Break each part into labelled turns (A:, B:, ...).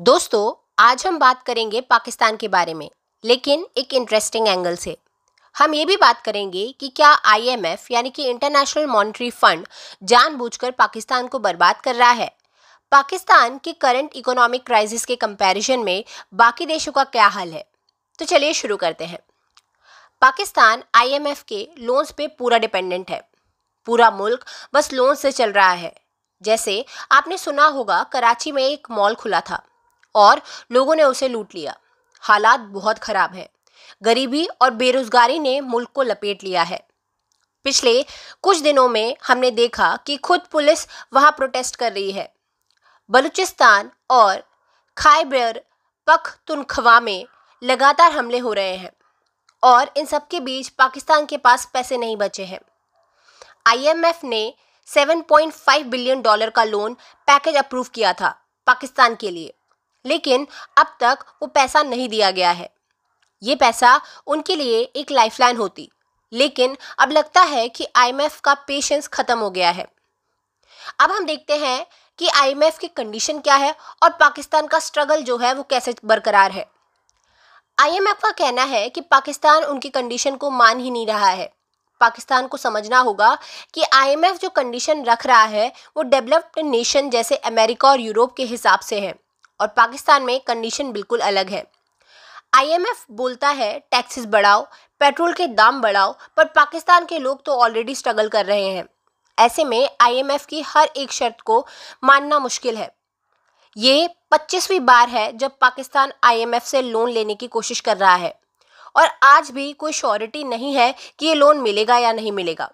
A: दोस्तों आज हम बात करेंगे पाकिस्तान के बारे में लेकिन एक इंटरेस्टिंग एंगल से हम ये भी बात करेंगे कि क्या आईएमएफ यानी कि इंटरनेशनल मॉनिटरी फंड जानबूझकर पाकिस्तान को बर्बाद कर रहा है पाकिस्तान के करंट इकोनॉमिक क्राइसिस के कंपैरिजन में बाकी देशों का क्या हाल है तो चलिए शुरू करते हैं पाकिस्तान आईएमएफ के लोन्स पे पूरा डिपेंडेंट है पूरा मुल्क बस लोन से चल रहा है जैसे आपने सुना होगा कराची में एक मॉल खुला था और लोगों ने उसे लूट लिया हालात बहुत खराब है गरीबी और बेरोजगारी ने मुल्क को लपेट लिया है पिछले कुछ दिनों में हमने देखा कि खुद पुलिस वहां प्रोटेस्ट कर रही है बलूचिस्तान और खाइबर पख्तुनख्वा में लगातार हमले हो रहे हैं और इन सब के बीच पाकिस्तान के पास पैसे नहीं बचे हैं आईएमएफ ने 7.5 बिलियन डॉलर का लोन पैकेज अप्रूव किया था पाकिस्तान के लिए लेकिन अब तक वो पैसा नहीं दिया गया है ये पैसा उनके लिए एक लाइफलाइन होती लेकिन अब लगता है कि आईएमएफ का पेशेंस ख़त्म हो गया है अब हम देखते हैं कि आईएमएफ की कंडीशन क्या है और पाकिस्तान का स्ट्रगल जो है वो कैसे बरकरार है आईएमएफ का कहना है कि पाकिस्तान उनकी कंडीशन को मान ही नहीं रहा है पाकिस्तान को समझना होगा कि आईएमएफ जो कंडीशन रख रहा है वो डेवलप्ड नेशन जैसे अमेरिका और यूरोप के हिसाब से है और पाकिस्तान में कंडीशन बिल्कुल अलग है आईएमएफ बोलता है टैक्सेस बढ़ाओ पेट्रोल के दाम बढ़ाओ पर पाकिस्तान के लोग तो ऑलरेडी स्ट्रगल कर रहे हैं ऐसे में आईएमएफ की हर एक शर्त को मानना मुश्किल है ये पच्चीसवीं बार है जब पाकिस्तान आईएमएफ से लोन लेने की कोशिश कर रहा है और आज भी कोई श्योरिटी नहीं है कि ये लोन मिलेगा या नहीं मिलेगा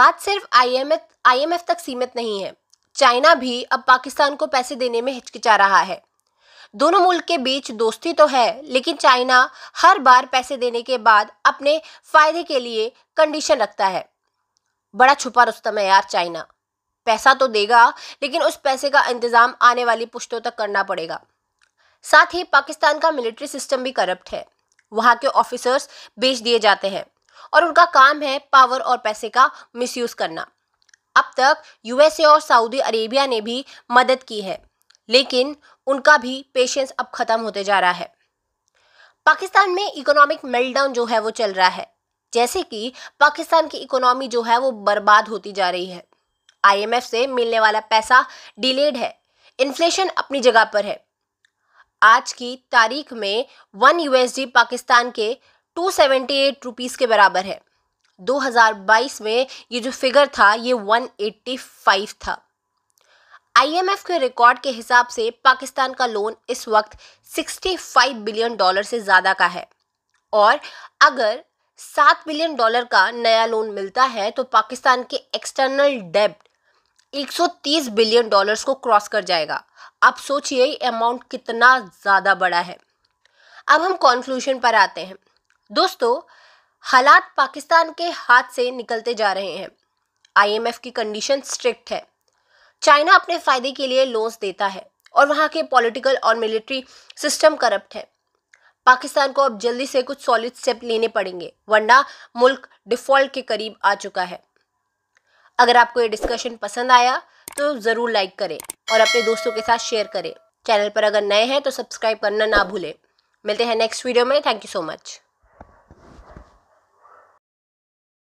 A: बात सिर्फ आईएमएफ आईएमएफ तक सीमित नहीं है चाइना भी अब पाकिस्तान को पैसे देने में हिचकिचा रहा है दोनों मुल्क के बीच दोस्ती तो है लेकिन चाइना हर बार पैसे देने के बाद अपने फायदे के लिए कंडीशन रखता है बड़ा छुपा रुस्तम है यार चाइना पैसा तो देगा लेकिन उस पैसे का इंतज़ाम आने वाली पुश्तों तक करना पड़ेगा साथ ही पाकिस्तान का मिलिट्री सिस्टम भी करप्ट है वहां के ऑफिसर्स बेच दिए जाते हैं और उनका काम है पावर और पैसे का मिसयूज़ करना अब तक यूएसए और सऊदी अरेबिया ने भी मदद की है लेकिन उनका भी पेशेंस अब ख़त्म होते जा रहा है पाकिस्तान में इकोनॉमिक मेल्टडाउन जो है वो चल रहा है जैसे कि पाकिस्तान की इकोनॉमी जो है वो बर्बाद होती जा रही है आईएमएफ से मिलने वाला पैसा डिलेड है इन्फ्लेशन अपनी जगह पर है आज की तारीख में वन यूएसडी पाकिस्तान के टू सेवेंटी एट रुपीज़ के बराबर है 2022 में ये जो फिगर था ये 185 था आईएमएफ के रिकॉर्ड के हिसाब से पाकिस्तान का लोन इस वक्त 65 बिलियन डॉलर से ज़्यादा का है और अगर सात बिलियन डॉलर का नया लोन मिलता है तो पाकिस्तान के एक्सटर्नल डेब्ट 130 बिलियन डॉलर्स को क्रॉस कर जाएगा आप सोचिए अमाउंट कितना ज़्यादा बड़ा है अब हम कॉन्क्लूजन पर आते हैं दोस्तों हालात पाकिस्तान के हाथ से निकलते जा रहे हैं आईएमएफ की कंडीशन स्ट्रिक्ट है चाइना अपने फायदे के लिए लोन्स देता है और वहाँ के पॉलिटिकल और मिलिट्री सिस्टम करप्ट है पाकिस्तान को अब जल्दी से कुछ सॉलिड स्टेप लेने पड़ेंगे वरना मुल्क डिफॉल्ट के करीब आ चुका है अगर आपको ये डिस्कशन पसंद आया तो ज़रूर लाइक करें और अपने दोस्तों के साथ शेयर करें चैनल पर अगर नए हैं तो सब्सक्राइब करना ना भूलें मिलते हैं नेक्स्ट वीडियो में थैंक यू सो मच